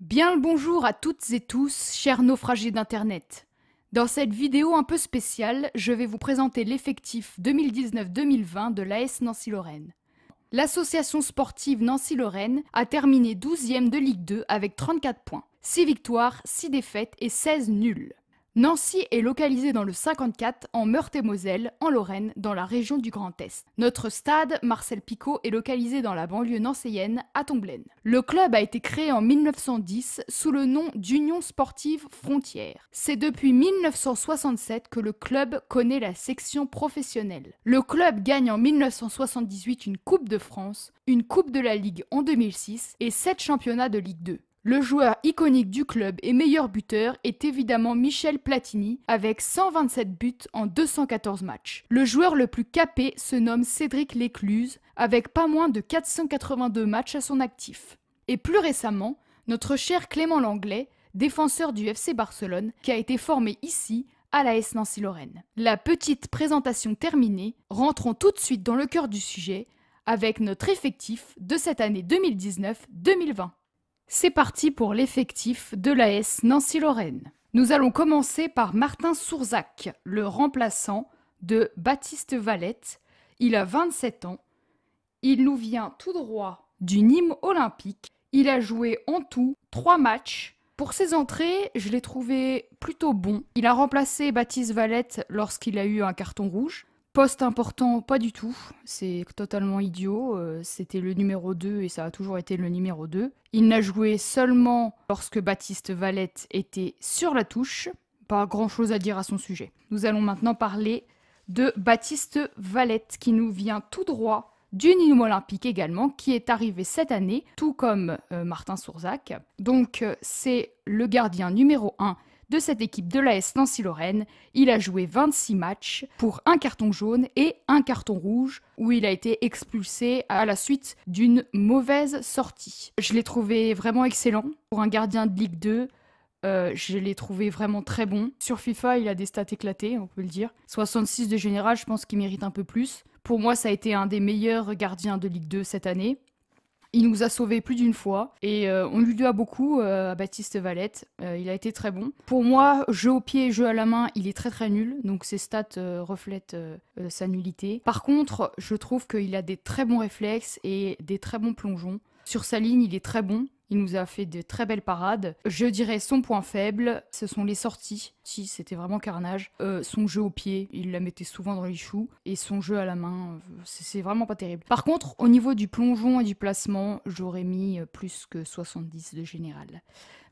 Bien le bonjour à toutes et tous, chers naufragés d'Internet. Dans cette vidéo un peu spéciale, je vais vous présenter l'effectif 2019-2020 de l'AS Nancy-Lorraine. L'association sportive Nancy-Lorraine a terminé 12e de Ligue 2 avec 34 points, 6 victoires, 6 défaites et 16 nuls. Nancy est localisée dans le 54, en Meurthe-et-Moselle, en Lorraine, dans la région du Grand Est. Notre stade, Marcel Picot, est localisé dans la banlieue nancyenne à Tomblaine. Le club a été créé en 1910 sous le nom d'Union Sportive Frontière. C'est depuis 1967 que le club connaît la section professionnelle. Le club gagne en 1978 une Coupe de France, une Coupe de la Ligue en 2006 et 7 championnats de Ligue 2. Le joueur iconique du club et meilleur buteur est évidemment Michel Platini avec 127 buts en 214 matchs. Le joueur le plus capé se nomme Cédric Lécluse avec pas moins de 482 matchs à son actif. Et plus récemment, notre cher Clément Langlais, défenseur du FC Barcelone, qui a été formé ici à la S Nancy-Lorraine. La petite présentation terminée, rentrons tout de suite dans le cœur du sujet avec notre effectif de cette année 2019-2020. C'est parti pour l'effectif de l'AS Nancy-Lorraine. Nous allons commencer par Martin Sourzac, le remplaçant de Baptiste Valette. Il a 27 ans. Il nous vient tout droit du Nîmes olympique. Il a joué en tout 3 matchs. Pour ses entrées, je l'ai trouvé plutôt bon. Il a remplacé Baptiste Valette lorsqu'il a eu un carton rouge. Poste important, pas du tout. C'est totalement idiot. Euh, c'était le numéro 2 et ça a toujours été le numéro 2. Il n'a joué seulement lorsque Baptiste Valette était sur la touche. Pas grand chose à dire à son sujet. Nous allons maintenant parler de Baptiste Valette qui nous vient tout droit du Nîmes Olympique également, qui est arrivé cette année, tout comme euh, Martin Sourzac. Donc euh, c'est le gardien numéro 1 de cette équipe de l'AS Nancy-Lorraine. Il a joué 26 matchs pour un carton jaune et un carton rouge où il a été expulsé à la suite d'une mauvaise sortie. Je l'ai trouvé vraiment excellent pour un gardien de Ligue 2. Euh, je l'ai trouvé vraiment très bon. Sur FIFA, il a des stats éclatées, on peut le dire. 66 de général, je pense qu'il mérite un peu plus. Pour moi, ça a été un des meilleurs gardiens de Ligue 2 cette année. Il nous a sauvés plus d'une fois et euh, on lui doit beaucoup euh, à Baptiste Valette. Euh, il a été très bon. Pour moi, jeu au pied et jeu à la main, il est très très nul. Donc ses stats reflètent sa nullité. Par contre, je trouve qu'il a des très bons réflexes et des très bons plongeons. Sur sa ligne, il est très bon, il nous a fait de très belles parades. Je dirais son point faible, ce sont les sorties. Si, c'était vraiment carnage. Euh, son jeu au pied, il la mettait souvent dans les choux. Et son jeu à la main, euh, c'est vraiment pas terrible. Par contre, au niveau du plongeon et du placement, j'aurais mis euh, plus que 70 de général.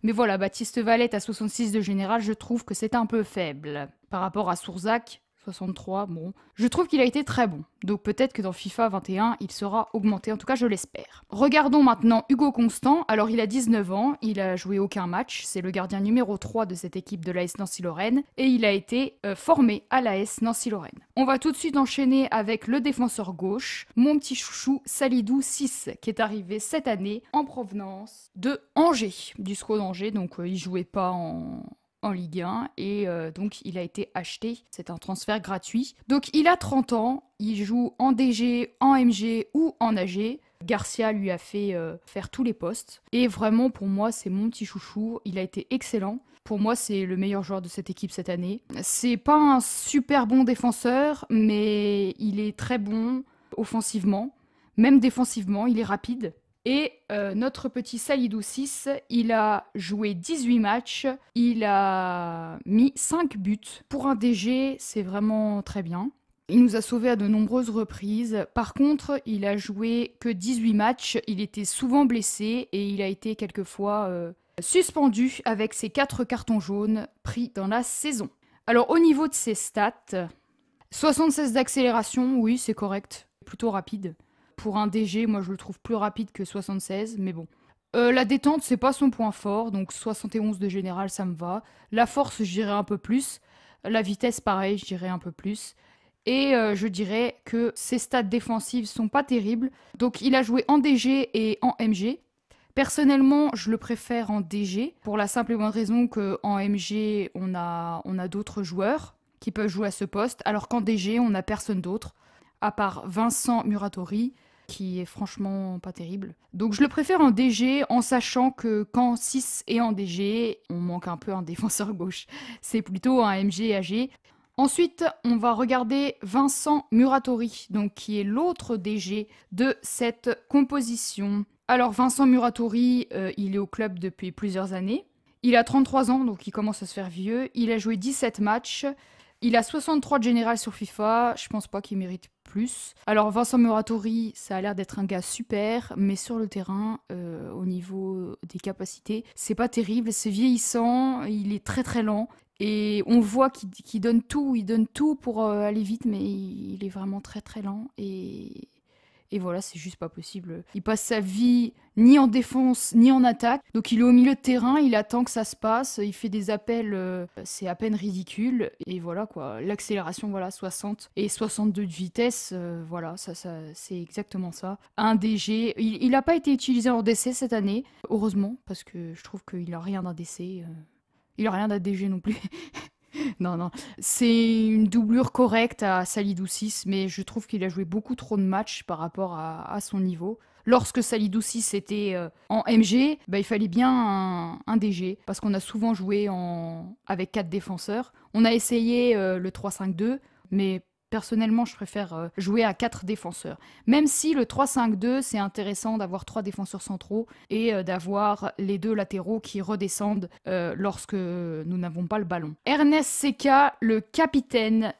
Mais voilà, Baptiste Valette à 66 de général, je trouve que c'est un peu faible. Par rapport à Sourzac, 63, bon. Je trouve qu'il a été très bon, donc peut-être que dans FIFA 21, il sera augmenté, en tout cas je l'espère. Regardons maintenant Hugo Constant, alors il a 19 ans, il a joué aucun match, c'est le gardien numéro 3 de cette équipe de l'AS Nancy-Lorraine, et il a été euh, formé à l'AS Nancy-Lorraine. On va tout de suite enchaîner avec le défenseur gauche, mon petit chouchou Salidou 6, qui est arrivé cette année en provenance de Angers, du SCO d'Angers, donc euh, il jouait pas en, en Ligue 1 et euh, donc il a été acheté. C'est un transfert gratuit. Donc il a 30 ans, il joue en DG, en MG ou en AG. Garcia lui a fait euh, faire tous les postes et vraiment pour moi c'est mon petit chouchou, il a été excellent. Pour moi c'est le meilleur joueur de cette équipe cette année. C'est pas un super bon défenseur mais il est très bon offensivement, même défensivement, il est rapide. Et euh, notre petit Salidou 6, il a joué 18 matchs, il a mis 5 buts. Pour un DG, c'est vraiment très bien. Il nous a sauvés à de nombreuses reprises. Par contre, il a joué que 18 matchs, il était souvent blessé et il a été quelquefois euh, suspendu avec ses 4 cartons jaunes pris dans la saison. Alors au niveau de ses stats, 76 d'accélération, oui, c'est correct, plutôt rapide pour un DG, moi je le trouve plus rapide que 76, mais bon. Euh, la détente, c'est pas son point fort, donc 71 de général, ça me va. La force, je dirais un peu plus. La vitesse, pareil, je dirais un peu plus. Et euh, je dirais que ses stats défensives sont pas terribles. Donc il a joué en DG et en MG. Personnellement, je le préfère en DG, pour la simple et bonne raison qu'en MG, on a, on a d'autres joueurs qui peuvent jouer à ce poste, alors qu'en DG, on n'a personne d'autre, à part Vincent Muratori, qui est franchement pas terrible. Donc je le préfère en DG en sachant que quand 6 est en DG, on manque un peu un défenseur gauche. C'est plutôt un MG AG. Ensuite, on va regarder Vincent Muratori, donc qui est l'autre DG de cette composition. Alors Vincent Muratori, euh, il est au club depuis plusieurs années. Il a 33 ans, donc il commence à se faire vieux. Il a joué 17 matchs. Il a 63 de général sur FIFA, je pense pas qu'il mérite plus. Alors Vincent Muratori, ça a l'air d'être un gars super, mais sur le terrain, euh, au niveau des capacités, c'est pas terrible, c'est vieillissant, il est très très lent. Et on voit qu'il donne tout, il donne tout pour euh, aller vite, mais il est vraiment très très lent. Et et voilà, c'est juste pas possible. Il passe sa vie ni en défense, ni en attaque. Donc il est au milieu de terrain, il attend que ça se passe, il fait des appels, euh, c'est à peine ridicule. Et voilà quoi, l'accélération, voilà, 60 et 62 de vitesse, euh, voilà, ça, ça c'est exactement ça. Un DG, il n'a pas été utilisé en DC cette année, heureusement, parce que je trouve qu'il n'a rien d'un DC. Euh, il n'a rien d'un DG non plus. Non, non. C'est une doublure correcte à Salidou6, mais je trouve qu'il a joué beaucoup trop de matchs par rapport à, son niveau. Lorsque Salidou6 était euh, en MG, bah, il fallait bien un, DG, parce qu'on a souvent joué en... avec quatre défenseurs. On a essayé euh, le 3-5-2, mais personnellement, je préfère euh, jouer à 4 défenseurs. Même si le 3-5-2, c'est intéressant d'avoir 3 défenseurs centraux et euh, d'avoir les deux latéraux qui redescendent euh, lorsque nous n'avons pas le ballon. Ernest Seca, le capitaine,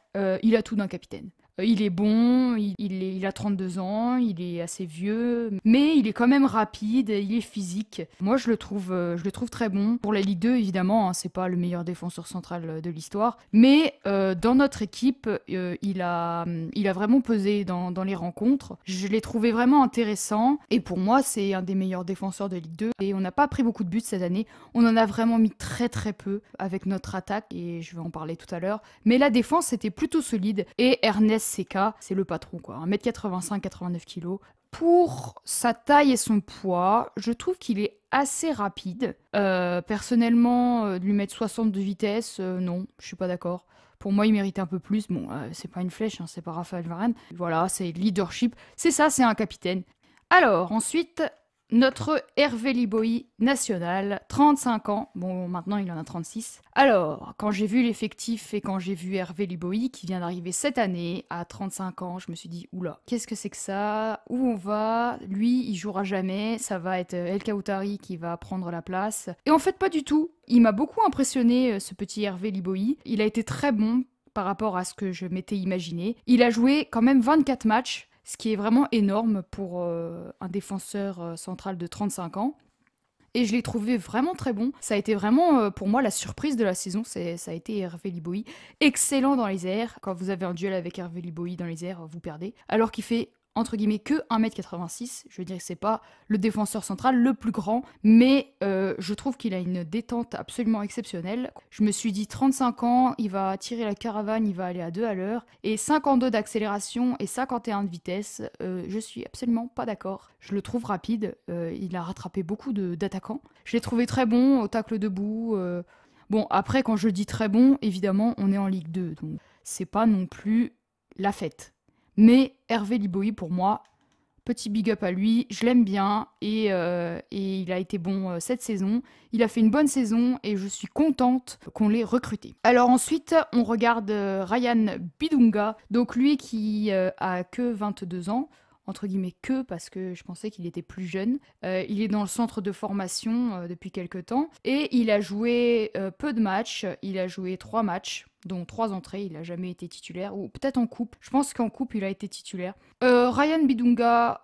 il a tout d'un capitaine. Euh, il est bon, il, a 32 ans, il est assez vieux, mais il est quand même rapide, il est physique. Moi, je le trouve, euh, je le trouve très bon. Pour la Ligue 2, évidemment, hein, c'est pas le meilleur défenseur central euh, de l'histoire, mais dans notre équipe, il, a, il a vraiment pesé dans, dans les rencontres. Je l'ai trouvé vraiment intéressant, et pour moi, c'est un des meilleurs défenseurs de Ligue 2. Et on n'a pas pris beaucoup de buts cette année, on en a vraiment mis très très peu avec notre attaque, et je vais en parler tout à l'heure. Mais la défense était plutôt solide, et Ernest CK, c'est le patron quoi, 1m85, 89 kg. Pour sa taille et son poids, je trouve qu'il est assez rapide. Euh, personnellement, euh, lui mettre 60 de vitesse, euh, non, je suis pas d'accord. Pour moi, il méritait un peu plus. Bon, c'est pas une flèche, hein, c'est pas Raphaël Varane. Voilà, c'est leadership. C'est ça, c'est un capitaine. Alors, ensuite, notre Hervé Liboy national, 35 ans. Bon, maintenant il en a 36. Alors, quand j'ai vu l'effectif et quand j'ai vu Hervé Liboy qui vient d'arriver cette année à 35 ans, je me suis dit, oula, qu'est-ce que c'est que ça Où on va Lui, il jouera jamais. Ça va être El Kaoutari qui va prendre la place. Et en fait, pas du tout. Il m'a beaucoup impressionné, euh, ce petit Hervé Liboy. Il a été très bon par rapport à ce que je m'étais imaginé. Il a joué quand même 24 matchs ce qui est vraiment énorme pour euh, un défenseur euh, central de 35 ans. Et je l'ai trouvé vraiment très bon. Ça a été vraiment euh, pour moi la surprise de la saison. ça a été Hervé Liboy. Excellent dans les airs. Quand vous avez un duel avec Hervé Liboy dans les airs, vous perdez. Alors qu'il fait entre guillemets que 1m86. Je dire que c'est pas le défenseur central le plus grand, mais euh, je trouve qu'il a une détente absolument exceptionnelle. Je me suis dit 35 ans, il va tirer la caravane, il va aller à 2 à l'heure, et 52 d'accélération et 51 de vitesse. Je euh, je suis absolument pas d'accord. Je le trouve rapide, euh, il a rattrapé beaucoup d'attaquants. Je l'ai trouvé très bon au tacle debout. Bon, après, quand je dis très bon, évidemment, on est en Ligue 2, donc c'est pas non plus la fête. Mais Hervé Liboy, pour moi, petit big up à lui, je l'aime bien et, euh, il a été bon euh, cette saison. Il a fait une bonne saison et je suis contente qu'on l'ait recruté. Alors ensuite, on regarde euh, Ryan Bidunga, donc lui qui a que 22 ans entre guillemets que parce que je pensais qu'il était plus jeune. Euh, il est dans le centre de formation euh, depuis quelques temps et il a joué euh, peu de matchs. Il a joué trois matchs, dont trois entrées. Il n'a jamais été titulaire ou peut-être en coupe. Je pense qu'en coupe il a été titulaire. Ryan Bidunga,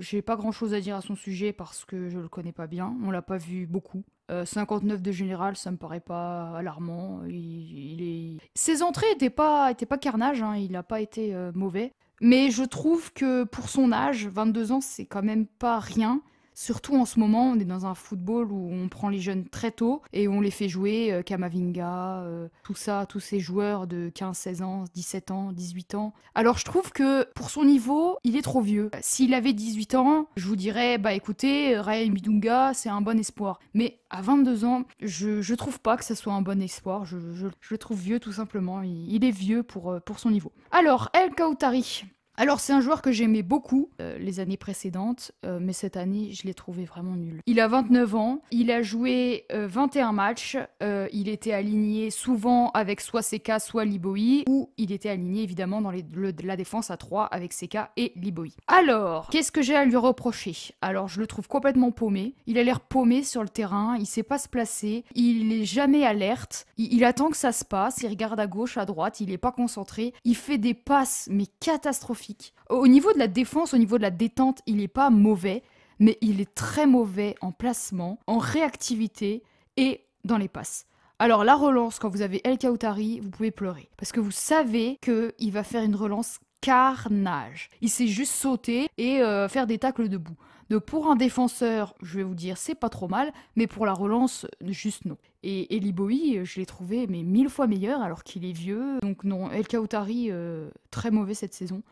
j'ai pas grand chose à dire à son sujet parce que je le connais pas bien. On l'a pas vu beaucoup. 59 de général, ça me paraît pas alarmant. Il, est... Ses entrées n'étaient pas, étaient pas carnage, hein. il n'a pas été mauvais. Mais je trouve que pour son âge, 22 ans, c'est quand même pas rien. Surtout en ce moment, on est dans un football où on prend les jeunes très tôt et on les fait jouer euh, Kamavinga, euh, tout ça, tous ces joueurs de 15, 16 ans, 17 ans, 18 ans. Alors je trouve que pour son niveau, il est trop vieux. S'il avait 18 ans, je vous dirais, bah écoutez, Ryan Midunga, c'est un bon espoir. Mais à 22 ans, je, je trouve pas que ce soit un bon espoir. Je, le trouve vieux tout simplement. Il, est vieux pour, euh, pour son niveau. Alors, El Kautari. Alors c'est un joueur que j'aimais beaucoup euh, les années précédentes, euh, mais cette année je l'ai trouvé vraiment nul. Il a 29 ans, il a joué 21 euh, matchs, il était aligné souvent avec soit Seka, soit Liboy, ou il était aligné évidemment dans la défense à 3 avec Seka et Liboy. Alors, qu'est-ce que j'ai à lui reprocher Alors je le trouve complètement paumé, il a l'air paumé sur le terrain, il sait pas se placer, il n'est jamais alerte, il, attend que ça se passe, il regarde à gauche, à droite, il est pas concentré, il fait des passes mais catastrophiques au niveau de la défense, au niveau de la détente, il n'est pas mauvais, mais il est très mauvais en placement, en réactivité et dans les passes. Alors la relance, quand vous avez El Kaoutari, vous pouvez pleurer. Parce que vous savez qu'il va faire une relance carnage. Il sait juste sauter et euh, faire des tacles debout. Donc pour un défenseur, je vais vous dire, c'est pas trop mal, mais pour la relance, juste non. Et Eli Bowie, je l'ai trouvé mais mille fois meilleur alors qu'il est vieux. Donc non, El Kaoutari, euh, très mauvais cette saison.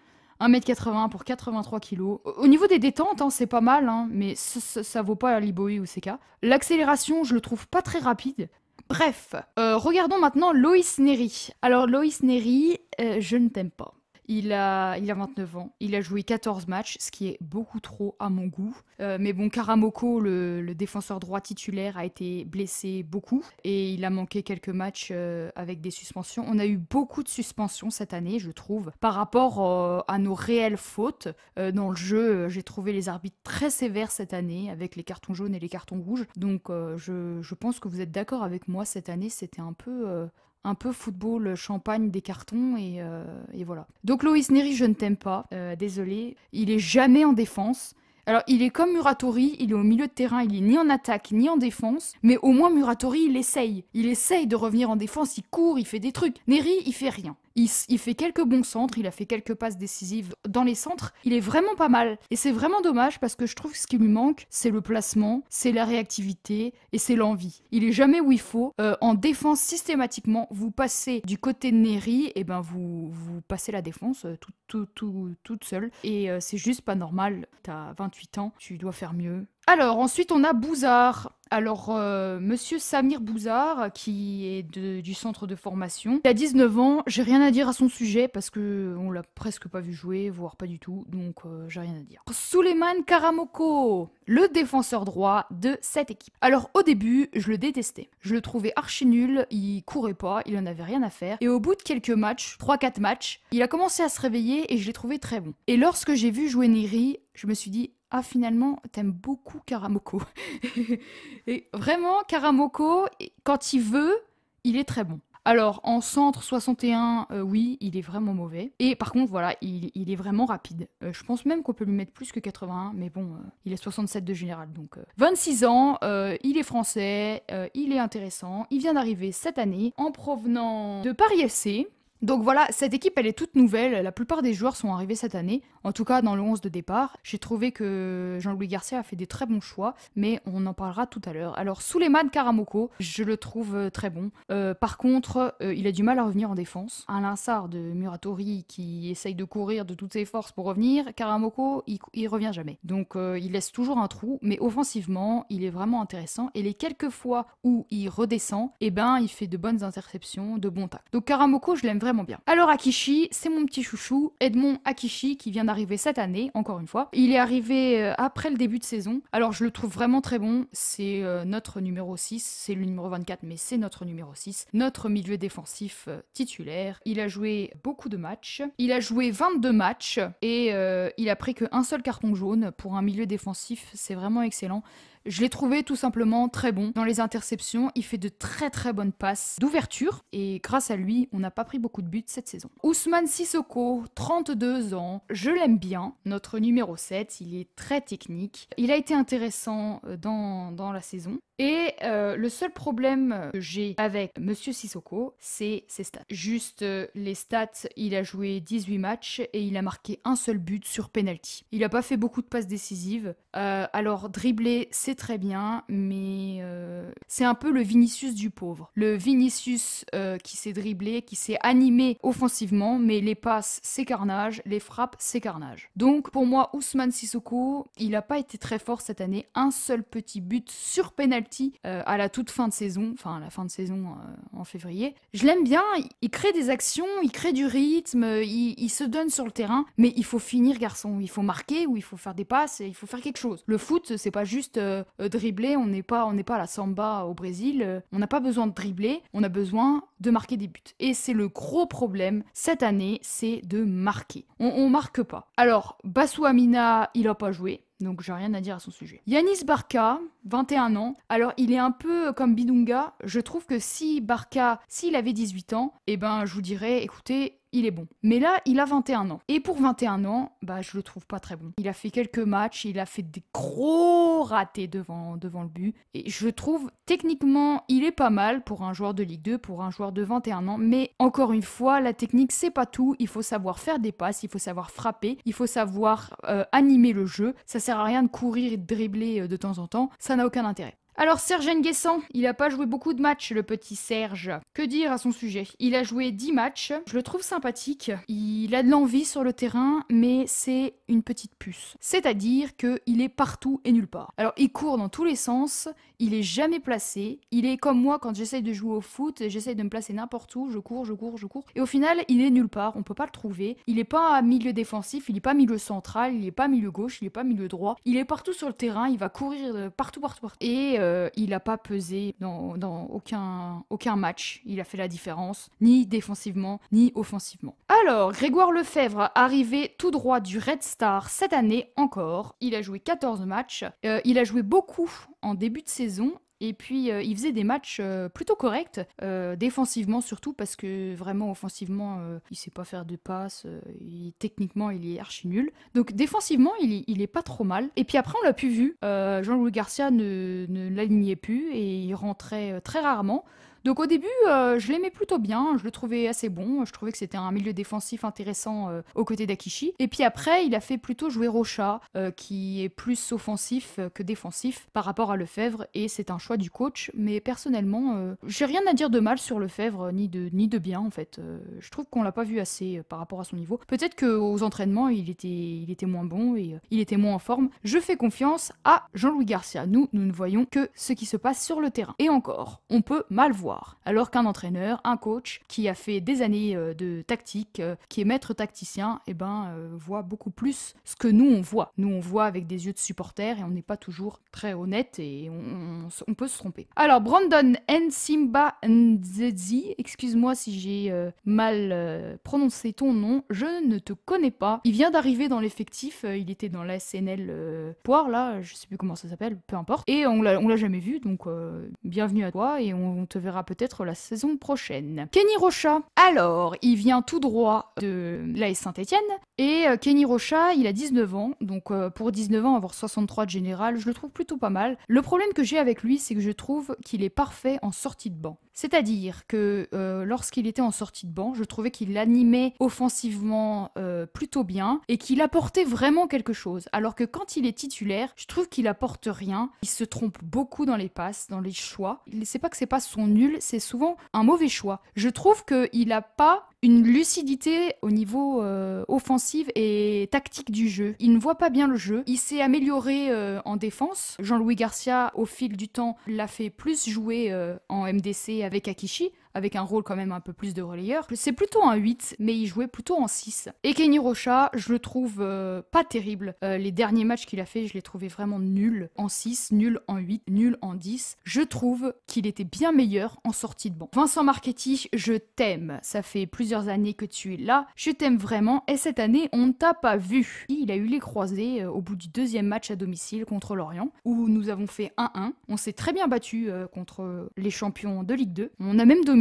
1m80 pour 83 kg. Au niveau des détentes, hein, c'est pas mal, hein, mais ça, vaut pas l'Iboi ou CK. L'accélération, je le trouve pas très rapide. Bref, euh, regardons maintenant Loïs Neri. Alors Loïs Neri, euh, je ne t'aime pas. Il a, il a 29 ans. Il a joué 14 matchs, ce qui est beaucoup trop à mon goût. Euh, mais bon, Karamoko, le, défenseur droit titulaire, a été blessé beaucoup et il a manqué quelques matchs euh, avec des suspensions. On a eu beaucoup de suspensions cette année, je trouve, par rapport euh, à nos réelles fautes dans le jeu. J'ai trouvé les arbitres très sévères cette année avec les cartons jaunes et les cartons rouges. Donc, je, je, pense que vous êtes d'accord avec moi. Cette année, c'était un peu, un peu football euh, champagne des cartons euh, et, voilà. Donc Loïs Neri, je ne t'aime pas, euh, désolé. Il est jamais en défense. Alors il est comme Muratori, il est au milieu de terrain, il est ni en attaque ni en défense, mais au moins Muratori il essaye. Il essaye de revenir en défense, il court, il fait des trucs. Neri il fait rien. Il, fait quelques bons centres, il a fait quelques passes décisives dans les centres. Il est vraiment pas mal. Et c'est vraiment dommage parce que je trouve que ce qui lui manque, c'est le placement, c'est la réactivité et c'est l'envie. Il est jamais où il faut. Euh, en défense, systématiquement, vous passez du côté de Neri, et eh ben vous, vous passez la défense euh, tout, toute seule. Et euh, c'est juste pas normal. T'as 28 ans, tu dois faire mieux. Alors, ensuite, on a Bouzard. Alors, euh, monsieur Samir Bouzard, qui est du centre de formation, il a 19 ans. J'ai rien à dire à son sujet parce que on l'a presque pas vu jouer, voire pas du tout, donc euh, j'ai rien à dire. Suleiman Karamoko, le défenseur droit de cette équipe. Alors, au début, je le détestais. Je le trouvais archi nul, il courait pas, il en avait rien à faire. Et au bout de quelques matchs, 3-4 matchs, il a commencé à se réveiller et je l'ai trouvé très bon. Et lorsque j'ai vu jouer Neri, je me suis dit, ah finalement t'aimes beaucoup Karamoko. et vraiment Karamoko, quand il veut, il est très bon. Alors en centre 61, euh, oui, il est vraiment mauvais. Et par contre, voilà, il, est vraiment rapide. Euh, je pense même qu'on peut lui mettre plus que 81, mais bon, euh, il est 67 de général, donc 26 ans, il est français, il est intéressant, il vient d'arriver cette année en provenant de Paris FC. Donc voilà, cette équipe elle est toute nouvelle, la plupart des joueurs sont arrivés cette année, en tout cas dans le 11 de départ. J'ai trouvé que Jean-Louis Garcia a fait des très bons choix, mais on en parlera tout à l'heure. Alors sous les de Karamoko, je le trouve euh, très bon. Euh, par contre, euh, il a du mal à revenir en défense. Un linsard de Muratori qui essaye de courir de toutes ses forces pour revenir, Karamoko il, revient jamais. Donc il laisse toujours un trou, mais offensivement il est vraiment intéressant et les quelques fois où il redescend, eh ben il fait de bonnes interceptions, de bons tacles. Donc Karamoko je l'aime vraiment bien. Alors Akishi, c'est mon petit chouchou, Edmond Akishi, qui vient d'arriver cette année, encore une fois. Il est arrivé euh, après le début de saison. Alors je le trouve vraiment très bon. C'est euh, notre numéro 6, c'est le numéro 24, mais c'est notre numéro 6. Notre milieu défensif euh, titulaire. Il a joué beaucoup de matchs. Il a joué 22 matchs et il a pris qu'un seul carton jaune. Pour un milieu défensif, c'est vraiment excellent. Je l'ai trouvé tout simplement très bon. Dans les interceptions, il fait de très très bonnes passes d'ouverture et grâce à lui, on n'a pas pris beaucoup de buts cette saison. Ousmane Sissoko, 32 ans, je l'aime bien. Notre numéro 7, il est très technique. Il a été intéressant euh, dans, dans la saison. Et euh, le seul problème que j'ai avec Monsieur Sissoko, c'est ses stats. Juste euh, les stats, il a joué 18 matchs et il a marqué un seul but sur penalty. Il n'a pas fait beaucoup de passes décisives. Euh, alors dribbler, c'est très bien, mais c'est un peu le Vinicius du pauvre. Le Vinicius qui s'est dribblé, qui s'est animé offensivement, mais les passes, c'est carnage, les frappes, c'est carnage. Donc pour moi, Ousmane Sissoko, il n'a pas été très fort cette année. Un seul petit but sur penalty euh, à la toute fin de saison, enfin la fin de saison euh, en février. Je l'aime bien, il crée des actions, il crée du rythme, il, se donne sur le terrain, mais il faut finir garçon, il faut marquer ou il faut faire des passes, il faut faire quelque chose. Le foot, c'est pas juste euh, dribbler, on n'est pas on n'est pas à la samba au Brésil, on n'a pas besoin de dribbler, on a besoin de marquer des buts. Et c'est le gros problème cette année, c'est de marquer. On, marque pas. Alors, Basu Amina, il a pas joué, donc j'ai rien à dire à son sujet. Yanis Barca, 21 ans. Alors il est un peu comme Bidunga. Je trouve que si Barca, s'il avait 18 ans, eh ben je vous dirais, écoutez, il est bon. Mais là, il a 21 ans. Et pour 21 ans, bah, je le trouve pas très bon. Il a fait quelques matchs, il a fait des gros ratés devant, devant le but. Et je trouve, techniquement, il est pas mal pour un joueur de Ligue 2, pour un joueur de 21 ans. Mais encore une fois, la technique, c'est pas tout. Il faut savoir faire des passes, il faut savoir frapper, il faut savoir euh, animer le jeu. Ça sert à rien de courir et de dribbler euh, de temps en temps. Ça n'a aucun intérêt. Alors Serge Nguessan, il n'a pas joué beaucoup de matchs, le petit Serge. Que dire à son sujet Il a joué 10 matchs, je le trouve sympathique, il a de l'envie sur le terrain, mais c'est une petite puce. C'est-à-dire qu'il est partout et nulle part. Alors il court dans tous les sens, il est jamais placé, il est comme moi quand j'essaye de jouer au foot, j'essaye de me placer n'importe où, je cours, je cours, je cours, et au final il est nulle part, on peut pas le trouver, il n'est pas milieu défensif, il n'est pas milieu central, il n'est pas milieu gauche, il n'est pas milieu droit, il est partout sur le terrain, il va courir euh, partout, partout, partout. Et euh, il n'a pas pesé dans, aucun, match. Il a fait la différence, ni défensivement, ni offensivement. Alors, Grégoire Lefebvre, arrivé tout droit du Red Star cette année encore, il a joué 14 matchs. Euh, il a joué beaucoup en début de saison et puis, euh, il faisait des matchs euh, plutôt corrects, euh, défensivement surtout, parce que vraiment, offensivement, il sait pas faire de passes, il, techniquement, il est archi nul. Donc, défensivement, il, il est pas trop mal. Et puis après, on l'a plus vu. Jean-Louis Garcia ne, ne l'alignait plus et il rentrait très rarement. Donc au début, euh, je l'aimais plutôt bien, je le trouvais assez bon, je trouvais que c'était un milieu défensif intéressant euh, aux côtés d'Akishi. Et puis après, il a fait plutôt jouer Rocha, euh, qui est plus offensif que défensif par rapport à Lefebvre, et c'est un choix du coach. Mais personnellement, j'ai rien à dire de mal sur Lefebvre, ni de, ni de bien en fait. je trouve qu'on l'a pas vu assez par rapport à son niveau. Peut-être qu'aux entraînements, il était, il était moins bon et il était moins en forme. Je fais confiance à Jean-Louis Garcia. Nous, nous ne voyons que ce qui se passe sur le terrain. Et encore, on peut mal voir. Alors qu'un entraîneur, un coach qui a fait des années euh, de tactique, euh, qui est maître tacticien, et eh ben, euh, voit beaucoup plus ce que nous on voit. Nous on voit avec des yeux de supporter et on n'est pas toujours très honnête et on, peut se tromper. Alors Brandon Nsimba Nzezi, excuse-moi si j'ai mal prononcé ton nom, je ne te connais pas. Il vient d'arriver dans l'effectif, il était dans la SNL Poire là, je sais plus comment ça s'appelle, peu importe. Et on l'a jamais vu, donc bienvenue à toi et on te verra peut-être la saison prochaine. Kenny Rocha, alors, il vient tout droit de l'AS Saint-Etienne, et euh, Kenny Rocha, il a 19 ans, donc euh, pour 19 ans, avoir 63 de général, je le trouve plutôt pas mal. Le problème que j'ai avec lui, c'est que je trouve qu'il est parfait en sortie de banc. C'est-à-dire que euh, lorsqu'il était en sortie de banc, je trouvais qu'il animait offensivement euh, plutôt bien et qu'il apportait vraiment quelque chose. Alors que quand il est titulaire, je trouve qu'il apporte rien. Il se trompe beaucoup dans les passes, dans les choix. Il ne sait pas que ses passes sont nulles, c'est souvent un mauvais choix. Je trouve qu'il a pas une lucidité au niveau euh, offensive et tactique du jeu. Il ne voit pas bien le jeu. Il s'est amélioré euh, en défense. Jean-Louis Garcia, au fil du temps, l'a fait plus jouer euh, en MDC avec Akishi avec un rôle quand même un peu plus de relayeur. C'est plutôt un 8, mais il jouait plutôt en 6. Et Kenny Rocha, je le trouve euh, pas terrible. Euh, les derniers matchs qu'il a fait, je l'ai trouvé vraiment nul en 6, nul en 8, nul en 10. Je trouve qu'il était bien meilleur en sortie de banc. Vincent Marchetti, je t'aime. Ça fait plusieurs années que tu es là. Je t'aime vraiment. Et cette année, on ne t'a pas vu. Il a eu les croisés euh, au bout du deuxième match à domicile contre Lorient, où nous avons fait 1-1. On s'est très bien battu contre les champions de Ligue 2. On a même dominé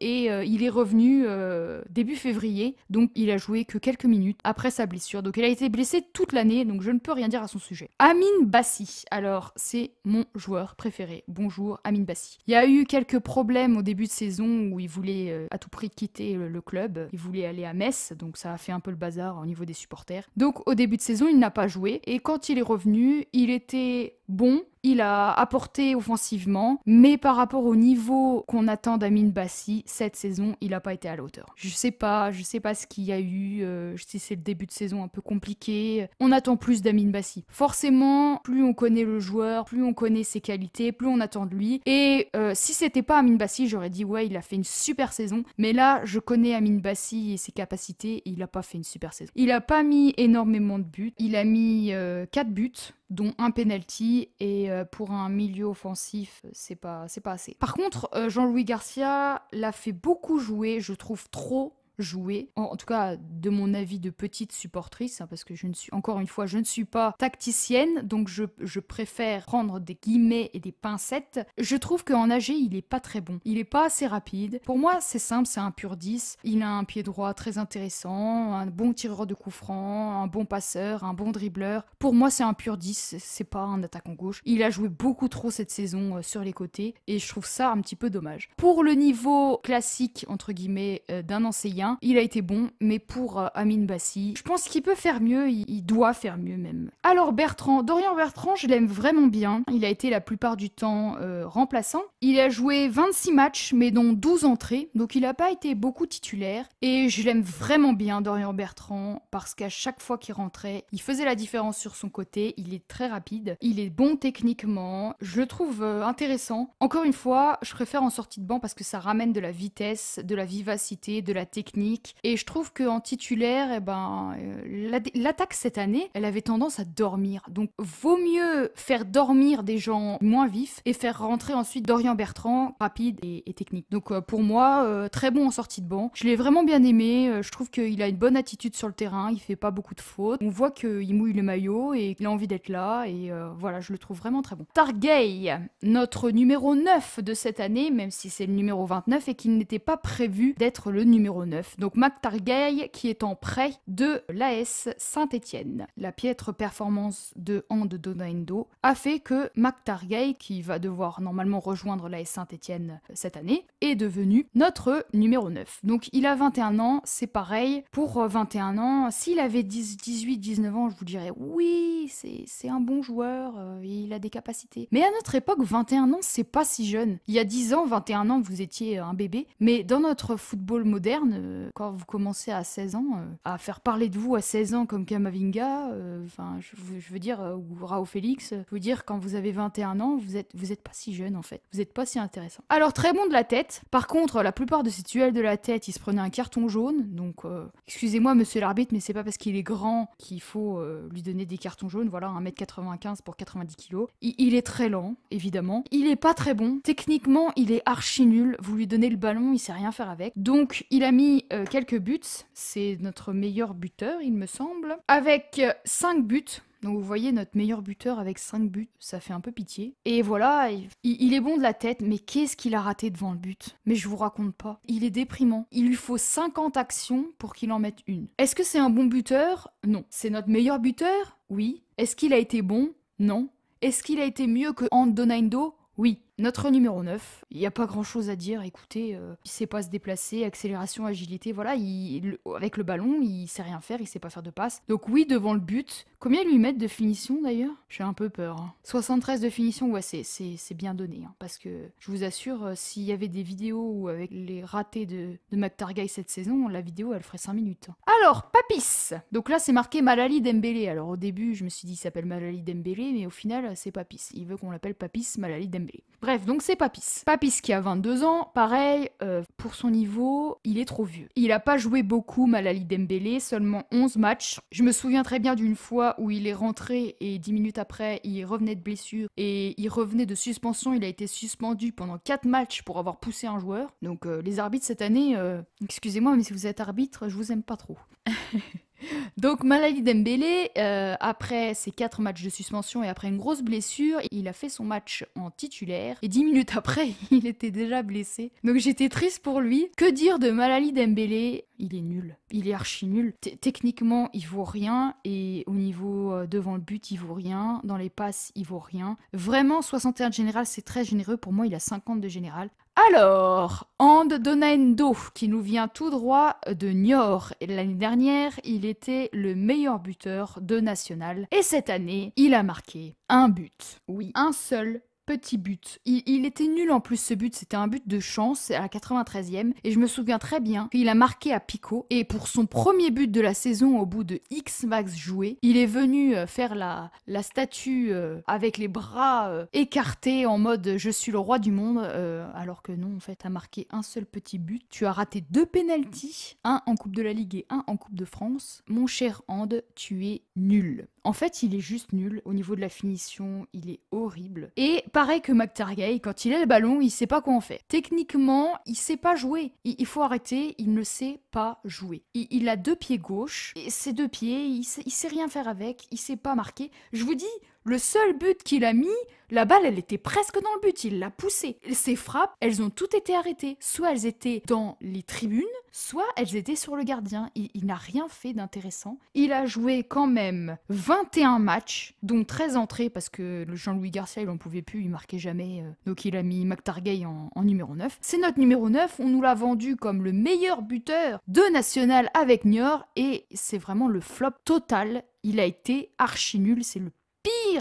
et euh, il est revenu euh, début février, donc il a joué que quelques minutes après sa blessure. Donc il a été blessé toute l'année, donc je ne peux rien dire à son sujet. Amin Bassi, alors c'est mon joueur préféré. Bonjour Amin Bassi. Il y a eu quelques problèmes au début de saison où il voulait euh, à tout prix quitter le club, il voulait aller à Metz, donc ça a fait un peu le bazar au niveau des supporters. Donc au début de saison, il n'a pas joué et quand il est revenu, il était bon, il a apporté offensivement, mais par rapport au niveau qu'on attend d'Amin Bassi, cette saison, il n'a pas été à la hauteur. Je sais pas, je sais pas ce qu'il y a eu, je euh, sais c'est le début de saison un peu compliqué. On attend plus d'Amin Bassi. Forcément, plus on connaît le joueur, plus on connaît ses qualités, plus on attend de lui. Et si euh, si c'était pas Amin Bassi, j'aurais dit ouais, il a fait une super saison, mais là, je connais Amin Bassi et ses capacités, et il n'a pas fait une super saison. Il n'a pas mis énormément de buts, il a mis 4 euh, buts dont un penalty et euh, pour un milieu offensif, euh, c'est pas c'est pas assez. Par contre, euh, Jean-Louis Garcia l'a fait beaucoup jouer, je trouve trop jouer. En, tout cas, de mon avis de petite supportrice, hein, parce que je ne suis, encore une fois, je ne suis pas tacticienne, donc je, je préfère prendre des guillemets et des pincettes. Je trouve qu'en AG, il est pas très bon. Il est pas assez rapide. Pour moi, c'est simple, c'est un pur 10. Il a un pied droit très intéressant, un bon tireur de coup franc, un bon passeur, un bon dribbleur. Pour moi, c'est un pur 10, c'est pas un attaquant gauche. Il a joué beaucoup trop cette saison euh, sur les côtés, et je trouve ça un petit peu dommage. Pour le niveau classique, entre guillemets, euh, d'un enseignant, Hein. il a été bon, mais pour Amine euh, Amin Bassi, je pense qu'il peut faire mieux, il, doit faire mieux même. Alors Bertrand, Dorian Bertrand, je l'aime vraiment bien, il a été la plupart du temps euh, remplaçant, il a joué 26 matchs, mais dont 12 entrées, donc il n'a pas été beaucoup titulaire, et je l'aime vraiment bien Dorian Bertrand, parce qu'à chaque fois qu'il rentrait, il faisait la différence sur son côté, il est très rapide, il est bon techniquement, je le trouve euh, intéressant. Encore une fois, je préfère en sortie de banc parce que ça ramène de la vitesse, de la vivacité, de la technique et je trouve qu'en titulaire, eh ben, euh, l'attaque cette année, elle avait tendance à dormir. Donc vaut mieux faire dormir des gens moins vifs et faire rentrer ensuite Dorian Bertrand rapide et, technique. Donc euh, pour moi, euh, très bon en sortie de banc. Je l'ai vraiment bien aimé. je trouve qu'il a une bonne attitude sur le terrain. Il fait pas beaucoup de fautes. On voit qu'il mouille le maillot et qu'il a envie d'être là. Et voilà, je le trouve vraiment très bon. Targay, notre numéro 9 de cette année, même si c'est le numéro 29 et qu'il n'était pas prévu d'être le numéro 9. Donc Mac Targay qui est en prêt de l'AS saint etienne La piètre performance de Hand Donaendo a fait que Mac Targay, qui va devoir normalement rejoindre l'AS saint etienne euh, cette année, est devenu notre numéro 9. Donc il a 21 ans, c'est pareil. Pour 21 euh, ans, s'il avait 18-19 ans, je vous dirais oui, c'est un bon joueur, euh, il a des capacités. Mais à notre époque, 21 ans, c'est pas si jeune. Il y a 10 ans, 21 ans, vous étiez un bébé. Mais dans notre football moderne, euh, quand vous commencez à 16 ans, euh, à faire parler de vous à 16 ans comme Kamavinga, euh, enfin, je, veux dire, ou Rao Félix, je veux dire, quand vous avez 21 ans, vous êtes, vous êtes pas si jeune en fait. Vous êtes pas si intéressant. Alors, très bon de la tête. Par contre, la plupart de ces tuels de la tête, il se prenait un carton jaune. Donc, excusez-moi, monsieur l'arbitre, mais c'est pas parce qu'il est grand qu'il faut lui donner des cartons jaunes. Voilà, 1m95 pour 90 kg. Il, il, est très lent, évidemment. Il est pas très bon. Techniquement, il est archi nul. Vous lui donnez le ballon, il sait rien faire avec. Donc, il a mis euh, quelques buts. C'est notre meilleur buteur, il me semble. Avec 5 euh, buts. Donc vous voyez, notre meilleur buteur avec 5 buts, ça fait un peu pitié. Et voilà, il, est bon de la tête, mais qu'est-ce qu'il a raté devant le but Mais je vous raconte pas. Il est déprimant. Il lui faut 50 actions pour qu'il en mette une. Est-ce que c'est un bon buteur Non. C'est notre meilleur buteur Oui. Est-ce qu'il a été bon Non. Est-ce qu'il a été mieux que Andonaindo Oui. Notre numéro 9, il n'y a pas grand chose à dire, écoutez, euh, il sait pas se déplacer, accélération, agilité, voilà, il, avec le ballon, il sait rien faire, il ne sait pas faire de passe. Donc oui, devant le but, combien lui mettent de finition d'ailleurs J'ai un peu peur. 73 hein. de finition, ouais, c'est, bien donné, hein, parce que je vous assure, euh, s'il y avait des vidéos avec les ratés de, de McTargay cette saison, la vidéo elle ferait 5 minutes. Hein. Alors, Papis Donc là c'est marqué Malali Dembélé, alors au début je me suis dit il s'appelle Malali Dembélé, mais au final c'est Papis, il veut qu'on l'appelle Papis Malali Dembélé. Bref, donc c'est Papis. Papis qui a 22 ans, pareil, euh, pour son niveau, il est trop vieux. Il a pas joué beaucoup Malali Dembélé, seulement 11 matchs. Je me souviens très bien d'une fois où il est rentré et 10 minutes après, il revenait de blessure et il revenait de suspension. Il a été suspendu pendant 4 matchs pour avoir poussé un joueur. Donc euh, les arbitres cette année, euh, excusez-moi, mais si vous êtes arbitre, je vous aime pas trop. Donc Malali Dembélé, euh, après ses 4 matchs de suspension et après une grosse blessure, il a fait son match en titulaire et 10 minutes après, il était déjà blessé. Donc j'étais triste pour lui. Que dire de Malali Dembélé il est nul. Il est archi nul. Techniquement, il vaut rien. Et au niveau euh, devant le but, il vaut rien. Dans les passes, il vaut rien. Vraiment, 61 de général, c'est très généreux. Pour moi, il a 50 de général. Alors, And Donaendo, qui nous vient tout droit de Niort. L'année dernière, il était le meilleur buteur de National. Et cette année, il a marqué un but. Oui, un seul petit but. Il, était nul en plus ce but, c'était un but de chance à la 93e et je me souviens très bien qu'il a marqué à Pico et pour son premier but de la saison au bout de X max joué, il est venu euh, faire la, la statue euh, avec les bras euh, écartés en mode je suis le roi du monde alors que non en fait a marqué un seul petit but, tu as raté deux pénalties, un en Coupe de la Ligue et un en Coupe de France. Mon cher And, tu es nul. En fait, il est juste nul. Au niveau de la finition, il est horrible. Et pareil que McTargay, quand il a le ballon, il sait pas quoi en faire. Techniquement, il sait pas jouer. Il, faut arrêter, il ne sait pas jouer. Il, a deux pieds gauche, et ses deux pieds, il sait, il sait rien faire avec, il sait pas marquer. Je vous dis, le seul but qu'il a mis, la balle, elle était presque dans le but, il l'a poussée. Ses frappes, elles ont toutes été arrêtées. Soit elles étaient dans les tribunes, soit elles étaient sur le gardien. Il, n'a rien fait d'intéressant. Il a joué quand même 21 matchs, dont 13 entrées, parce que le Jean-Louis Garcia, il n'en pouvait plus, il marquait jamais. Euh, donc il a mis McTargay en, en numéro 9. C'est notre numéro 9, on nous l'a vendu comme le meilleur buteur de National avec Niort, et c'est vraiment le flop total. Il a été archi nul, c'est le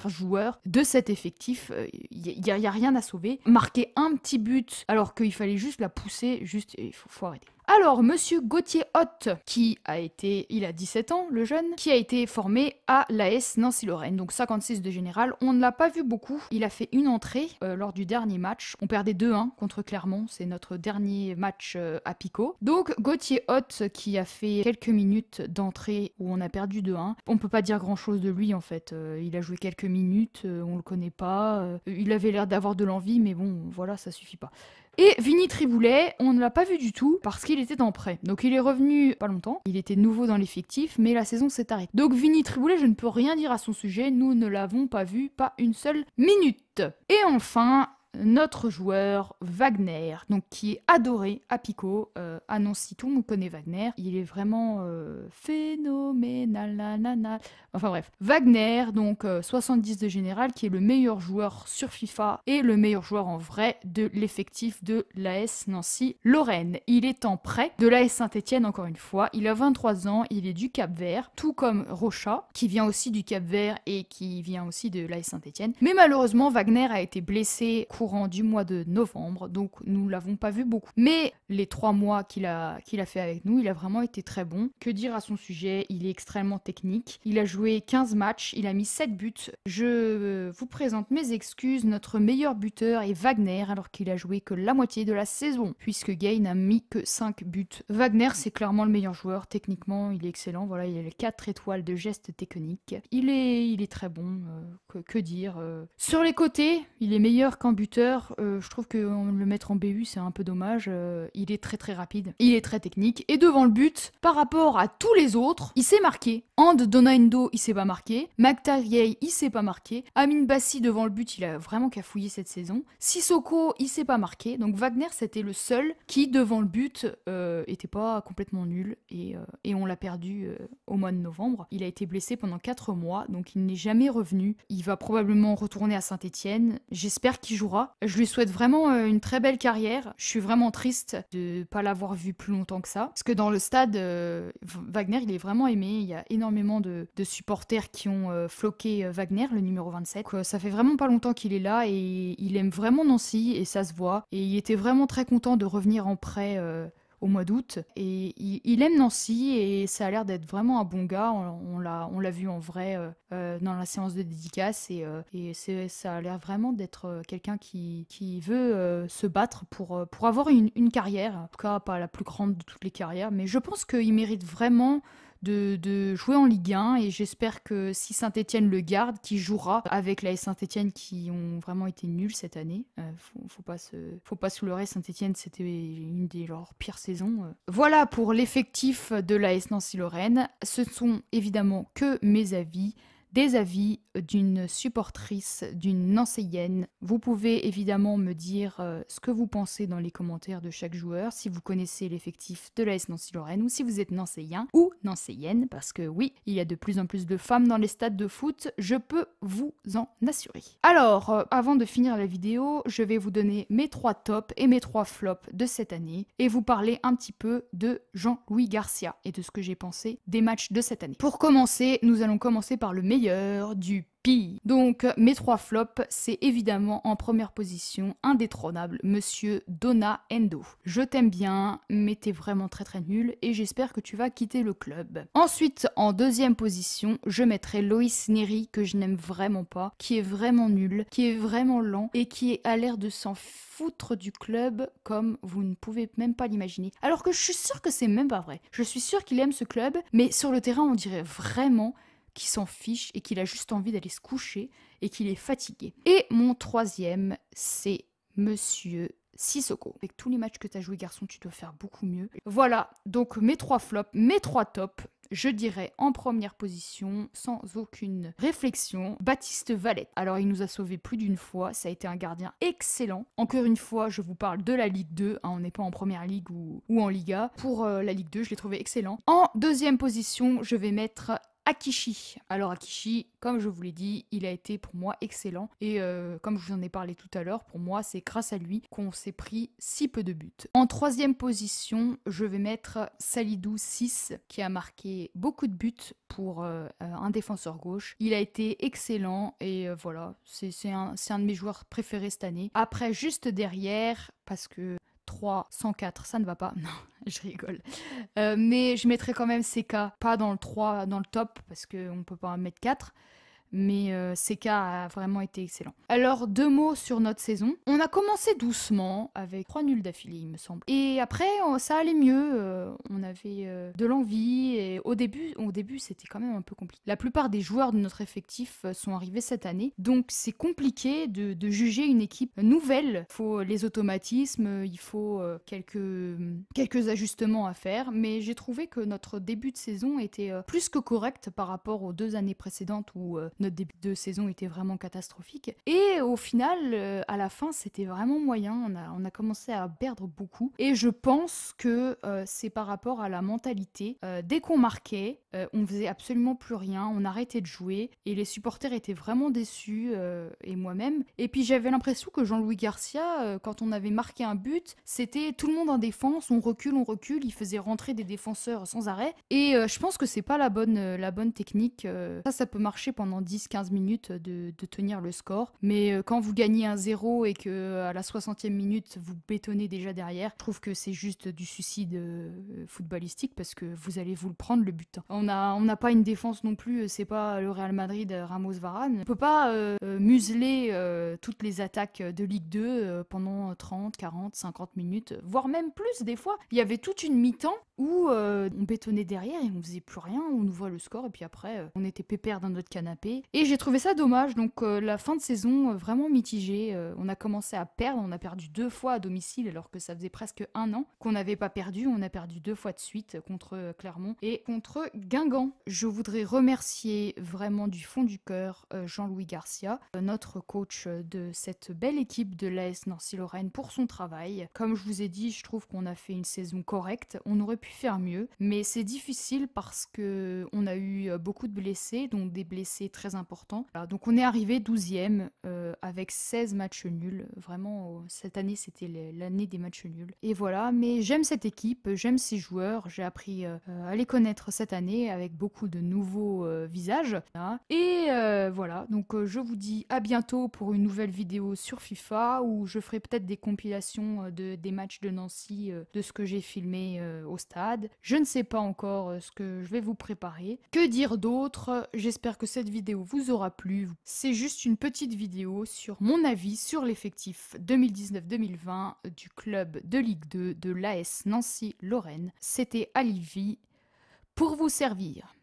joueur de cet effectif. Il euh, n'y a, rien à sauver. Marquer un petit but alors qu'il fallait juste la pousser, juste, il faut, faut arrêter. Alors, monsieur Gauthier Hott, qui a été, il a 17 ans, le jeune, qui a été formé à l'AS Nancy-Lorraine, donc 56 de général. On ne l'a pas vu beaucoup. Il a fait une entrée euh, lors du dernier match. On perdait 2-1 contre Clermont. C'est notre dernier match euh, à Picot. Donc, Gauthier Hott, qui a fait quelques minutes d'entrée où on a perdu 2-1. On peut pas dire grand chose de lui, en fait. Euh, il a joué quelques minutes, on le connaît pas. il avait l'air d'avoir de l'envie, mais bon, voilà, ça suffit pas. Et Vini Triboulet, on ne l'a pas vu du tout parce qu'il était en prêt. Donc il est revenu pas longtemps, il était nouveau dans l'effectif, mais la saison s'est arrêtée. Donc Vini Triboulet, je ne peux rien dire à son sujet, nous ne l'avons pas vu, pas une seule minute. Et enfin, notre joueur Wagner, donc qui est adoré à Pico. Euh, à Nancy, tout le monde connaît Wagner. Il est vraiment euh, phénoménal. Nanana. Enfin bref. Wagner, donc 70 euh, de général, qui est le meilleur joueur sur FIFA et le meilleur joueur en vrai de l'effectif de l'AS Nancy-Lorraine. Il est en prêt de l'AS Saint-Etienne, encore une fois. Il a 23 ans, il est du Cap-Vert, tout comme Rocha, qui vient aussi du Cap-Vert et qui vient aussi de l'AS Saint-Etienne. Mais malheureusement, Wagner a été blessé du mois de novembre, donc nous l'avons pas vu beaucoup. Mais les trois mois qu'il a, qu'il a fait avec nous, il a vraiment été très bon. Que dire à son sujet Il est extrêmement technique. Il a joué 15 matchs, il a mis 7 buts. Je vous présente mes excuses. Notre meilleur buteur est Wagner, alors qu'il a joué que la moitié de la saison, puisque Gay n'a mis que 5 buts. Wagner, c'est clairement le meilleur joueur. Techniquement, il est excellent. Voilà, il a les 4 étoiles de gestes techniques. Il est, il est très bon. Euh, que, dire euh. Sur les côtés, il est meilleur qu'un but euh, je trouve que le mettre en BU, c'est un peu dommage. Euh, il est très très rapide, il est très technique. Et devant le but, par rapport à tous les autres, il s'est marqué. And Donaendo, il s'est pas marqué. McTavier, il s'est pas marqué. Amin Bassi, devant le but, il a vraiment qu'à fouiller cette saison. Sissoko, il s'est pas marqué. Donc Wagner, c'était le seul qui, devant le but, euh, était pas complètement nul. Et, et on l'a perdu au mois de novembre. Il a été blessé pendant 4 mois, donc il n'est jamais revenu. Il va probablement retourner à Saint-Etienne. J'espère qu'il jouera je lui souhaite vraiment euh, une très belle carrière. Je suis vraiment triste de ne pas l'avoir vu plus longtemps que ça. Parce que dans le stade, euh, Wagner, il est vraiment aimé. Il y a énormément de, supporters qui ont euh, floqué Wagner, le numéro 27. ça fait vraiment pas longtemps qu'il est là et il aime vraiment Nancy et ça se voit. Et il était vraiment très content de revenir en prêt au mois d'août. Et il, aime Nancy et ça a l'air d'être vraiment un bon gars. On, on l'a vu en vrai euh, euh, dans la séance de dédicace et, euh, ça a l'air vraiment d'être quelqu'un qui, veut se battre pour, pour avoir une, une, carrière. En tout cas, pas la plus grande de toutes les carrières, mais je pense qu'il mérite vraiment de, jouer en Ligue 1 et j'espère que si Saint-Etienne le garde, qui jouera avec la Saint-Etienne qui ont vraiment été nuls cette année, euh, faut, faut, pas se, faut pas Saint-Etienne c'était une des leurs pires saisons. Euh. Voilà pour l'effectif de la S Nancy-Lorraine. Ce sont évidemment que mes avis des avis d'une supportrice, d'une Nancyienne. Vous pouvez évidemment me dire euh, ce que vous pensez dans les commentaires de chaque joueur, si vous connaissez l'effectif de la Nancy-Lorraine ou si vous êtes nancyien ou nancéienne, parce que oui, il y a de plus en plus de femmes dans les stades de foot, je peux vous en assurer. Alors, euh, avant de finir la vidéo, je vais vous donner mes trois tops et mes trois flops de cette année et vous parler un petit peu de Jean-Louis Garcia et de ce que j'ai pensé des matchs de cette année. Pour commencer, nous allons commencer par le meilleur du pire. Donc mes trois flops, c'est évidemment en première position, indétrônable, Monsieur Donna Endo. Je t'aime bien, mais t'es vraiment très très nul et j'espère que tu vas quitter le club. Ensuite, en deuxième position, je mettrai Loïs Neri que je n'aime vraiment pas, qui est vraiment nul, qui est vraiment lent et qui a l'air de s'en foutre du club comme vous ne pouvez même pas l'imaginer. Alors que je suis sûre que c'est même pas vrai. Je suis sûre qu'il aime ce club, mais sur le terrain on dirait vraiment qui s'en fiche et qu'il a juste envie d'aller se coucher et qu'il est fatigué. Et mon troisième, c'est Monsieur Sissoko. Avec tous les matchs que tu as joué, garçon, tu dois faire beaucoup mieux. Voilà, donc mes trois flops, mes trois tops. Je dirais en première position, sans aucune réflexion, Baptiste Valette. Alors il nous a sauvés plus d'une fois, ça a été un gardien excellent. Encore une fois, je vous parle de la Ligue 2, hein, on n'est pas en Première Ligue ou, en Liga. Pour euh, la Ligue 2, je l'ai trouvé excellent. En deuxième position, je vais mettre Akishi. Alors Akishi, comme je vous l'ai dit, il a été pour moi excellent et euh, comme je vous en ai parlé tout à l'heure, pour moi c'est grâce à lui qu'on s'est pris si peu de buts. En troisième position, je vais mettre Salidou 6 qui a marqué beaucoup de buts pour euh, euh, un défenseur gauche. Il a été excellent et voilà, c'est un de mes joueurs préférés cette année. Après, juste derrière, parce que 104, ça ne va pas. Non, je rigole. Euh, mais je mettrai quand même ces cas, pas dans le 3, dans le top, parce qu'on ne peut pas en mettre 4 mais euh, CK a vraiment été excellent. Alors, deux mots sur notre saison. On a commencé doucement avec trois nuls d'affilée, il me semble. Et après, ça allait mieux. Euh, on avait euh, de l'envie et au début, au début c'était quand même un peu compliqué. La plupart des joueurs de notre effectif sont arrivés cette année, donc c'est compliqué de, de, juger une équipe nouvelle. Il faut les automatismes, il faut quelques, quelques ajustements à faire, mais j'ai trouvé que notre début de saison était plus que correct par rapport aux deux années précédentes où notre début de saison était vraiment catastrophique. Et au final, euh, à la fin, c'était vraiment moyen. On a, on a commencé à perdre beaucoup. Et je pense que euh, c'est par rapport à la mentalité. Euh, dès qu'on marquait, on faisait absolument plus rien. On arrêtait de jouer. Et les supporters étaient vraiment déçus. et moi-même. Et puis j'avais l'impression que Jean-Louis Garcia, quand on avait marqué un but, c'était tout le monde en défense. On recule, on recule. Il faisait rentrer des défenseurs sans arrêt. Et je pense que c'est pas la bonne, la bonne technique. ça, ça peut marcher pendant 10 10-15 minutes de, tenir le score. Mais euh, quand vous gagnez un 0 et que euh, à la 60e minute, vous bétonnez déjà derrière, je trouve que c'est juste du suicide euh, footballistique parce que vous allez vous le prendre le but. On n'a on a pas une défense non plus, c'est pas le Real Madrid, Ramos Varane. On peut pas museler toutes les attaques de Ligue 2 pendant 30, 40, 50 minutes, voire même plus des fois. Il y avait toute une mi-temps où on bétonnait derrière et on faisait plus rien, on nous voit le score et puis après on était pépère dans notre canapé et j'ai trouvé ça dommage. Donc euh, la fin de saison euh, vraiment mitigée. Euh, on a commencé à perdre. On a perdu deux fois à domicile alors que ça faisait presque un an qu'on n'avait pas perdu. On a perdu deux fois de suite contre Clermont et contre Guingamp. Je voudrais remercier vraiment du fond du cœur Jean-Louis Garcia, notre coach de cette belle équipe de l'AS Nancy-Lorraine pour son travail. Comme je vous ai dit, je trouve qu'on a fait une saison correcte. On aurait pu faire mieux, mais c'est difficile parce que on a eu beaucoup de blessés, donc des blessés très important. donc on est arrivé 12e euh, avec 16 matchs nuls. Vraiment, euh, cette année, c'était l'année des matchs nuls. Et voilà, mais j'aime cette équipe, j'aime ces joueurs. J'ai appris euh, à les connaître cette année avec beaucoup de nouveaux visages. Et voilà, donc je vous dis à bientôt pour une nouvelle vidéo sur FIFA où je ferai peut-être des compilations de, des matchs de Nancy, de ce que j'ai filmé au stade. Je ne sais pas encore ce que je vais vous préparer. Que dire d'autre J'espère que cette vidéo vous aura plu. C'est juste une petite vidéo sur mon avis sur l'effectif 2019-2020 du club de Ligue 2 de l'AS Nancy-Lorraine. C'était Alivi pour vous servir.